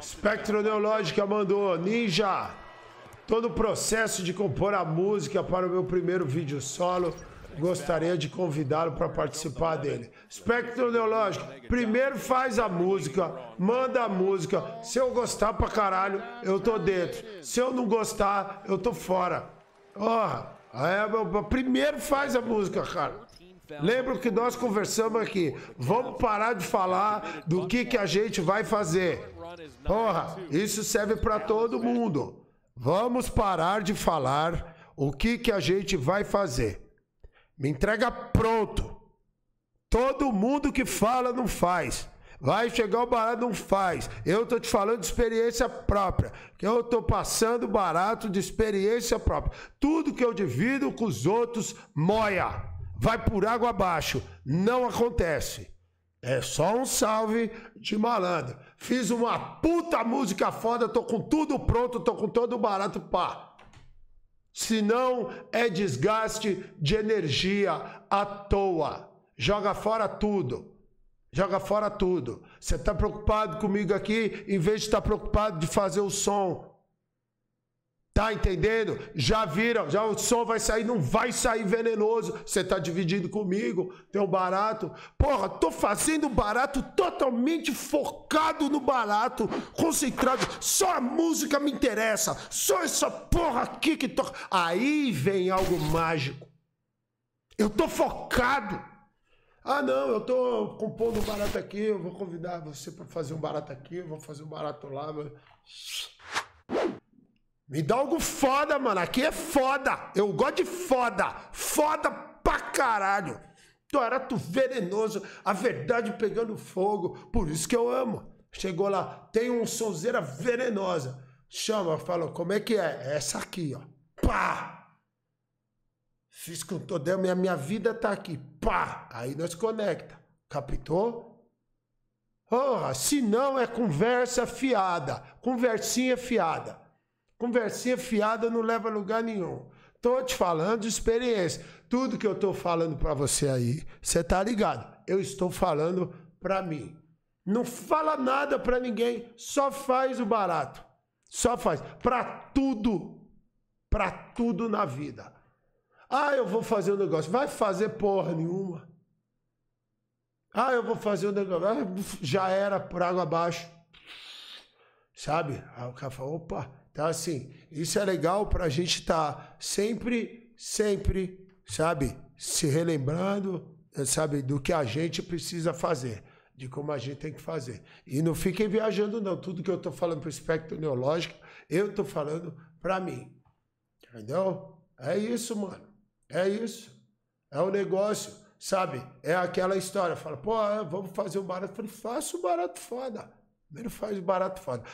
Espectro Neológica mandou, Ninja, todo o processo de compor a música para o meu primeiro vídeo solo, gostaria de convidá-lo para participar dele. Espectro Neológico, primeiro faz a música, manda a música, se eu gostar pra caralho, eu tô dentro, se eu não gostar, eu tô fora. Ó, oh, é, primeiro faz a música, cara. Lembro que nós conversamos aqui. Vamos parar de falar do que, que a gente vai fazer. Porra, isso serve para todo mundo. Vamos parar de falar o que, que a gente vai fazer. Me entrega pronto. Todo mundo que fala não faz. Vai chegar o barato, não faz. Eu tô te falando de experiência própria. Que eu tô passando barato de experiência própria. Tudo que eu divido com os outros, moia vai por água abaixo. Não acontece. É só um salve de malandro. Fiz uma puta música foda, tô com tudo pronto, tô com todo barato, pá. não é desgaste de energia à toa. Joga fora tudo. Joga fora tudo. Você tá preocupado comigo aqui, em vez de estar tá preocupado de fazer o som. Tá entendendo? Já viram, já o som vai sair, não vai sair venenoso. Você tá dividindo comigo, teu barato. Porra, tô fazendo barato totalmente focado no barato, concentrado. Só a música me interessa, só essa porra aqui que toca. Aí vem algo mágico. Eu tô focado. Ah, não, eu tô compondo um barato aqui, eu vou convidar você para fazer um barato aqui, eu vou fazer um barato lá. Mas... Me dá algo foda, mano. Aqui é foda. Eu gosto de foda. Foda pra caralho. Torato venenoso, a verdade pegando fogo. Por isso que eu amo. Chegou lá, tem um sonzeira venenosa. Chama, falou, como é que é? é? Essa aqui, ó. Pá! Fiz com todo a minha, minha vida tá aqui. Pá! Aí nós conecta. Capitou? Porra, oh, se não é conversa fiada. Conversinha fiada. Conversinha fiada não leva a lugar nenhum. Tô te falando de experiência. Tudo que eu tô falando para você aí, você tá ligado? Eu estou falando para mim. Não fala nada para ninguém, só faz o barato. Só faz para tudo. Para tudo na vida. Ah, eu vou fazer um negócio. Vai fazer porra nenhuma. Ah, eu vou fazer um negócio. Ah, já era por água abaixo sabe? Aí o cara fala, opa, então assim, isso é legal para a gente estar tá sempre, sempre, sabe, se relembrando, sabe, do que a gente precisa fazer, de como a gente tem que fazer. E não fiquem viajando não, tudo que eu estou falando para o espectro neológico, eu estou falando para mim, entendeu? É isso, mano, é isso, é o um negócio, sabe, é aquela história, fala, pô, vamos fazer um barato, eu falei, faça o um barato foda, Primeiro faz barato foda.